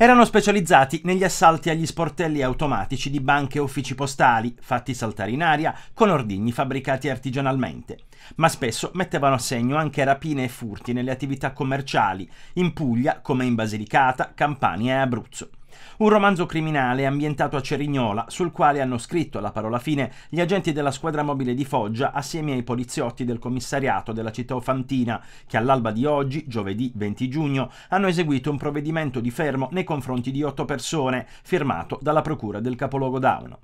erano specializzati negli assalti agli sportelli automatici di banche e uffici postali, fatti saltare in aria con ordigni fabbricati artigianalmente, ma spesso mettevano a segno anche rapine e furti nelle attività commerciali, in Puglia come in Basilicata, Campania e Abruzzo. Un romanzo criminale ambientato a Cerignola, sul quale hanno scritto, alla parola fine, gli agenti della squadra mobile di Foggia assieme ai poliziotti del commissariato della città ofantina, che all'alba di oggi, giovedì 20 giugno, hanno eseguito un provvedimento di fermo nei confronti di otto persone, firmato dalla procura del capoluogo Dauno.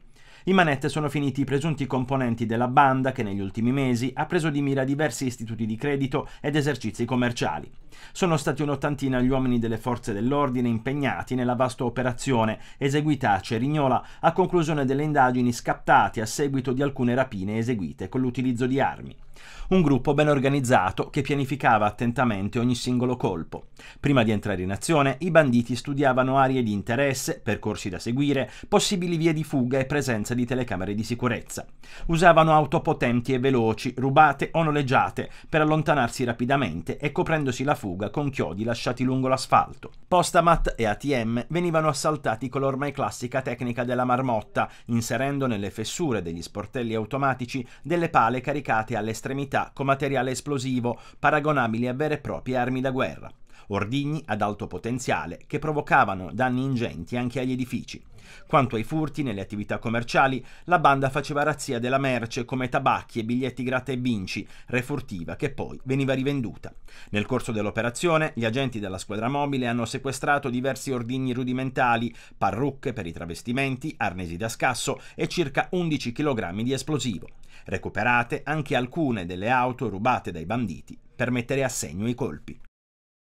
In manette sono finiti i presunti componenti della banda che negli ultimi mesi ha preso di mira diversi istituti di credito ed esercizi commerciali. Sono stati un'ottantina gli uomini delle forze dell'ordine impegnati nella vasta operazione eseguita a Cerignola a conclusione delle indagini scattate a seguito di alcune rapine eseguite con l'utilizzo di armi. Un gruppo ben organizzato che pianificava attentamente ogni singolo colpo. Prima di entrare in azione, i banditi studiavano aree di interesse, percorsi da seguire, possibili vie di fuga e presenza assenza di telecamere di sicurezza. Usavano auto potenti e veloci, rubate o noleggiate, per allontanarsi rapidamente e coprendosi la fuga con chiodi lasciati lungo l'asfalto. Postamat e ATM venivano assaltati con l'ormai classica tecnica della marmotta, inserendo nelle fessure degli sportelli automatici delle pale caricate all'estremità con materiale esplosivo, paragonabili a vere e proprie armi da guerra ordigni ad alto potenziale che provocavano danni ingenti anche agli edifici. Quanto ai furti nelle attività commerciali, la banda faceva razzia della merce come tabacchi e biglietti gratta e vinci, refurtiva, che poi veniva rivenduta. Nel corso dell'operazione, gli agenti della squadra mobile hanno sequestrato diversi ordigni rudimentali, parrucche per i travestimenti, arnesi da scasso e circa 11 kg di esplosivo. Recuperate anche alcune delle auto rubate dai banditi per mettere a segno i colpi.